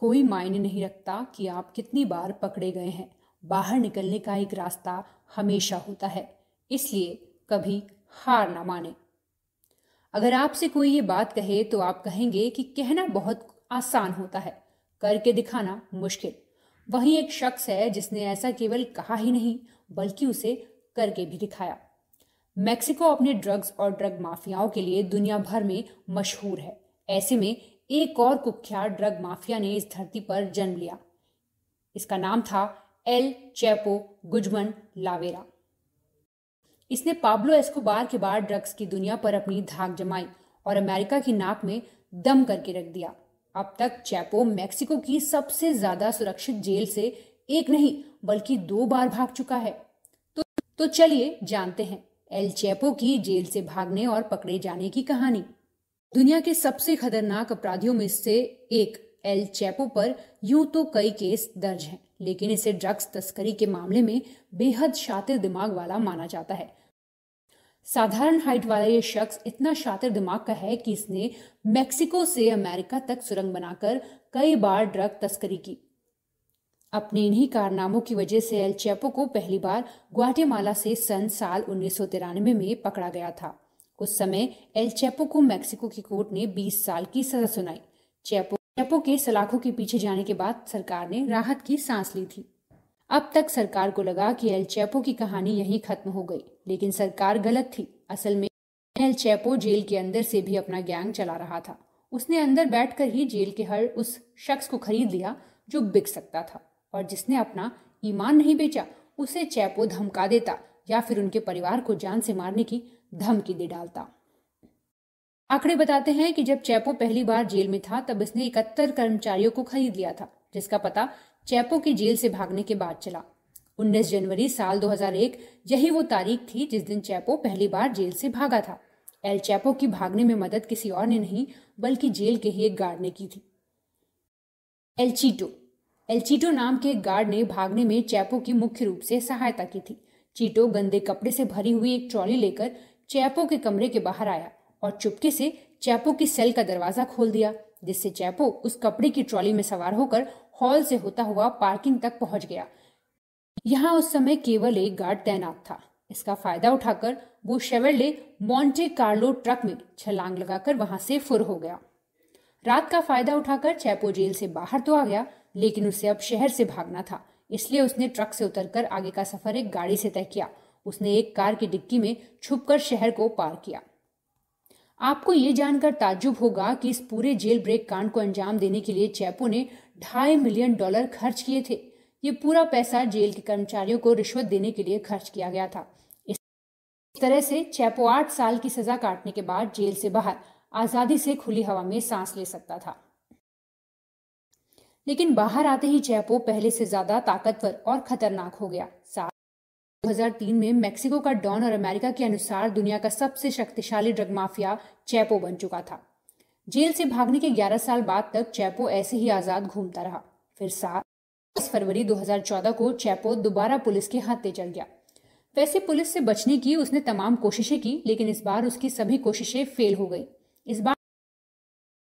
कोई मायने नहीं रखता कि आप कितनी बार पकड़े गए हैं बाहर निकलने का एक रास्ता हमेशा होता है इसलिए कभी हार ना माने अगर आपसे कोई ये बात कहे तो आप कहेंगे कि कहना बहुत आसान होता है करके दिखाना मुश्किल वही एक शख्स है जिसने ऐसा केवल कहा ही नहीं बल्कि उसे करके भी दिखाया मैक्सिको अपने ड्रग्स और ड्रग माफियाओं के लिए दुनिया भर में मशहूर है ऐसे में एक और कुख्यात ड्रग माफिया ने इस धरती पर जन्म लिया इसका नाम था एल चैपो गुजमन लावेरा इसने पाब्लो एस्कोबार के बाद ड्रग्स की दुनिया पर अपनी धाक जमाई और अमेरिका की नाक में दम करके रख दिया अब तक चैपो मेक्सिको की सबसे ज्यादा सुरक्षित जेल से एक नहीं बल्कि दो बार भाग चुका है तो तो चलिए जानते हैं एल चैपो की जेल से भागने और पकड़े जाने की कहानी दुनिया के सबसे खतरनाक अपराधियों में से एक एल चैपो पर यूं तो कई केस दर्ज हैं लेकिन इसे ड्रग्स तस्करी के मामले में बेहद शातिर दिमाग वाला माना जाता है साधारण हाइट वाला यह शख्स इतना शातिर दिमाग का है कि इसने मेक्सिको से अमेरिका तक सुरंग बनाकर कई बार ड्रग तस्करी की अपने इन्हीं कारनामों की वजह से एल चैपो को पहली बार ग्वाटेमाला से सन साल उन्नीस में पकड़ा गया था कुछ समय एल चैपो को मैक्सिको की कोर्ट ने 20 साल की सजा सुनाई चैपो चैपो के सलाखों के पीछे जाने के बाद सरकार ने राहत की सांस ली थी अब तक सरकार को लगा कि एल चैपो की कहानी यही खत्म हो गई लेकिन सरकार गलत थी असल में एल चैपो जेल के अंदर से भी अपना गैंग चला रहा था उसने अंदर बैठकर ही जेल के हर उस शख्स को खरीद लिया जो बिक सकता था और जिसने अपना ईमान नहीं बेचा उसे चैपो धमका देता या फिर उनके परिवार को जान से मारने की धमकी दे डालता आंकड़े बताते हैं कि जब चैपो पहली बार जेल में था तब इसने इकहत्तर कर्मचारियों को खरीद लिया था जिसका पता चैपो की जेल से भागने के बाद चला 19 जनवरी साल 2001 यही वो तारीख थी जिस दिन चैपो पहली बार जेल से भागा था एल चैपो की भागने में मदद किसी और ने नहीं बल्कि जेल के ही एक गार्ड ने की थी एल चीटो एल चीटो नाम के एक गार्ड ने भागने में चैपो की मुख्य रूप से सहायता की थी चीटो गंदे कपड़े से भरी हुई एक ट्रॉली लेकर चैपो के कमरे के बाहर आया और चुपके से चैपो की सेल का दरवाजा खोल दिया जिससे चैपो उस कपड़े की ट्रॉली में सवार होकर हॉल से होता हुआ पार्किंग तक पहुंच गया यहाँ उस समय केवल एक गार्ड तैनात था इसका फायदा उठाकर वो शेवरले मॉन्टे कार्लो ट्रक में छलांग लगाकर वहां से फुर हो गया रात का फायदा उठाकर चैपो जेल से बाहर तो आ गया लेकिन उसे अब शहर से भागना था इसलिए उसने ट्रक से उतरकर आगे का सफर एक गाड़ी से तय किया उसने एक कार की डिक्की में छुपकर शहर को पार किया आपको ये जानकर ताज्जुब होगा कि इस पूरे जेल ब्रेक कांड को अंजाम देने के लिए चैपो ने ढाई मिलियन डॉलर खर्च किए थे ये पूरा पैसा जेल के कर्मचारियों को रिश्वत देने के लिए खर्च किया गया था इस तरह से चैपो आठ साल की सजा काटने के बाद जेल से बाहर आजादी से खुली हवा में सांस ले सकता था लेकिन बाहर आते ही चैपो पहले से ज्यादा ताकतवर और खतरनाक हो गया साथ 2003 में मेक्सिको का डॉन और अमेरिका के अनुसार दुनिया का सबसे शक्तिशाली ड्रग माफिया चैपो बन चुका था जेल से भागने के 11 साल बाद तक चैपो ऐसे ही आजाद घूमता रहा फिर सात दस फरवरी 2014 को चैपो दोबारा पुलिस के हाथे चल गया वैसे पुलिस से बचने की उसने तमाम कोशिशें की लेकिन इस बार उसकी सभी कोशिशें फेल हो गई इस बार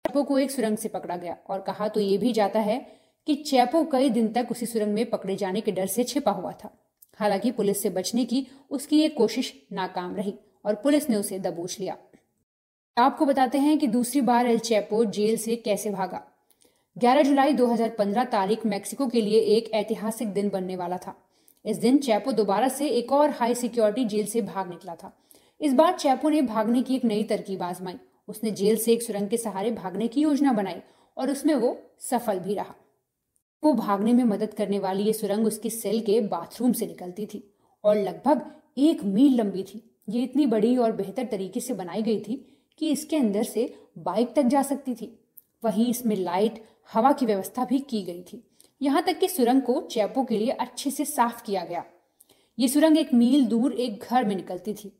चैपो को एक सुरंग से पकड़ा गया और कहा तो ये भी जाता है कि चैपो कई दिन तक उसी सुरंग में पकड़े जाने के डर से छिपा हुआ था हालांकि पुलिस से बचने की उसकी ये कोशिश नाकाम रही और पुलिस ने उसे दबोच लिया आपको बताते हैं कि दूसरी बार एल चैपो जेल से कैसे भागा 11 जुलाई 2015 तारीख मेक्सिको के लिए एक ऐतिहासिक दिन बनने वाला था इस दिन चैपो दोबारा से एक और हाई सिक्योरिटी जेल से भाग निकला था इस बार चैपो ने भागने की एक नई तरकीब आजमाई उसने जेल से एक सुरंग के सहारे भागने की योजना बनाई और उसमें वो सफल भी रहा वो भागने में मदद करने वाली ये सुरंग उसकी सेल के बाथरूम से निकलती थी और लगभग एक मील लंबी थी ये इतनी बड़ी और बेहतर तरीके से बनाई गई थी कि इसके अंदर से बाइक तक जा सकती थी वहीं इसमें लाइट हवा की व्यवस्था भी की गई थी यहाँ तक कि सुरंग को चैपों के लिए अच्छे से साफ किया गया ये सुरंग एक मील दूर एक घर में निकलती थी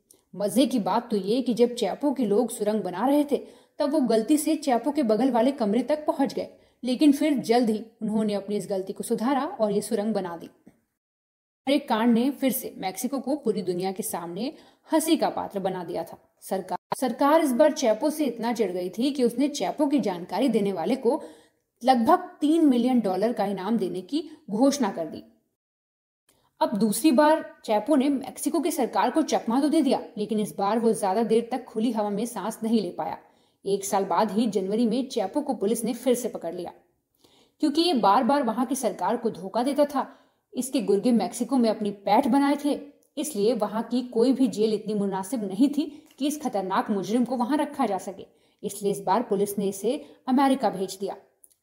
मजे की बात तो ये कि जब चैपो के लोग सुरंग बना रहे थे तब वो गलती से चैपो के बगल वाले कमरे तक पहुंच गए लेकिन फिर जल्द ही उन्होंने अपनी इस गलती को सुधारा और ये सुरंग बना दी एक कांड ने फिर से मैक्सिको को पूरी दुनिया के सामने हंसी का पात्र बना दिया था सरकार सरकार इस बार चैपो से इतना चिड़ गई थी कि उसने चैपो की जानकारी देने वाले को लगभग तीन मिलियन डॉलर का इनाम देने की घोषणा कर दी अब दूसरी बार चैपो ने मैक्सिको की सरकार को चकमा तो दे दिया लेकिन इस बार वो ज्यादा देर तक खुली हवा में सांस नहीं ले पाया एक साल बाद ही जनवरी में चैपो को पुलिस ने फिर से पकड़ लिया क्योंकि ये बार बार वहां की सरकार को धोखा देता था इसके गुर्गे मैक्सिको में अपनी पैठ बनाए थे इसलिए वहां की कोई भी जेल इतनी मुनासिब नहीं थी कि इस खतरनाक मुजरिम को वहां रखा जा सके इसलिए इस बार पुलिस ने इसे अमेरिका भेज दिया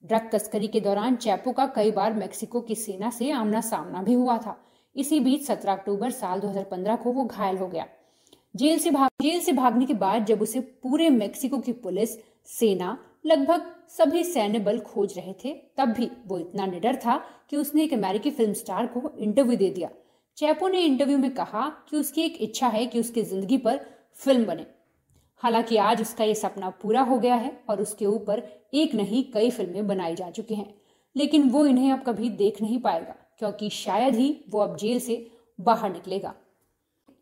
ड्रग तस्करी के दौरान चैपो का कई बार मैक्सिको की सेना से आमना सामना भी हुआ था इसी बीच 17 अक्टूबर साल 2015 को वो घायल हो गया जेल से भाग जेल से भागने के बाद जब उसे पूरे मेक्सिको की पुलिस सेना लगभग सभी सैन्य बल खोज रहे थे तब भी वो इतना निडर था कि उसने एक अमेरिकी फिल्म स्टार को इंटरव्यू दे दिया चैपो ने इंटरव्यू में कहा कि उसकी एक इच्छा है कि उसकी जिंदगी पर फिल्म बने हालांकि आज उसका ये सपना पूरा हो गया है और उसके ऊपर एक नहीं कई फिल्में बनाई जा चुकी हैं लेकिन वो इन्हें अब कभी देख नहीं पाएगा क्योंकि शायद ही वो अब जेल से बाहर निकलेगा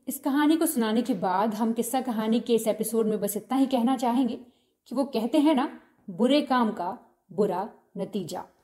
इस कहानी को सुनाने के बाद हम किस्सा कहानी के इस एपिसोड में बस इतना ही कहना चाहेंगे कि वो कहते हैं ना बुरे काम का बुरा नतीजा